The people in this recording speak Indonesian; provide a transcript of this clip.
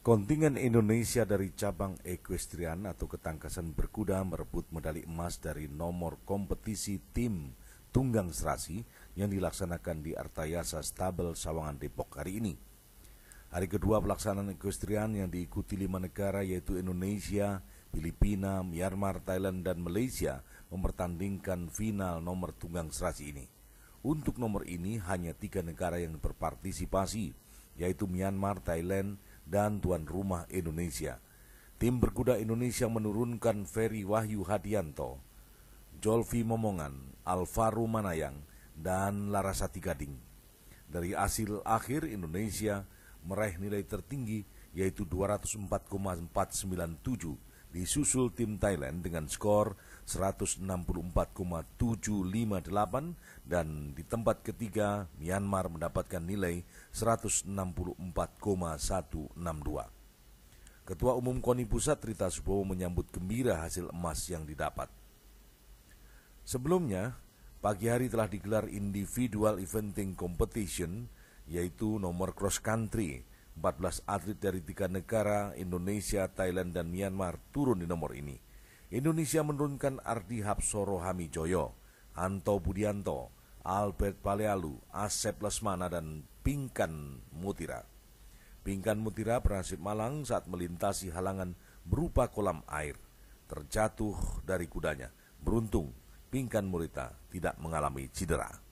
Kontingen Indonesia dari cabang equestrian atau ketangkasan berkuda merebut medali emas dari nomor kompetisi tim tunggang serasi yang dilaksanakan di Artayasa Stabel Sawangan Depok hari ini. Hari kedua pelaksanaan equestrian yang diikuti lima negara yaitu Indonesia, Filipina, Myanmar, Thailand, dan Malaysia mempertandingkan final nomor tunggang serasi ini. Untuk nomor ini hanya tiga negara yang berpartisipasi, yaitu Myanmar, Thailand, dan tuan rumah Indonesia. Tim berkuda Indonesia menurunkan Ferry Wahyu Hadianto, Jolvi Momongan, Alvaro Manayang, dan Larasati Gading. Dari hasil akhir Indonesia meraih nilai tertinggi yaitu 204,497 disusul tim Thailand dengan skor 164,758 dan di tempat ketiga Myanmar mendapatkan nilai 164,162. Ketua Umum KONI Pusat Rita Subowo menyambut gembira hasil emas yang didapat. Sebelumnya, pagi hari telah digelar Individual Eventing Competition, yaitu nomor cross country 14 atlet dari tiga negara, Indonesia, Thailand, dan Myanmar turun di nomor ini. Indonesia menurunkan Ardi Hapsoro Hamijoyo, Anto Budianto, Albert Palealu, Asep Lesmana, dan Pingkan Mutira. Pingkan Mutira berhasil malang saat melintasi halangan berupa kolam air. Terjatuh dari kudanya. Beruntung, Pingkan Murita tidak mengalami cedera.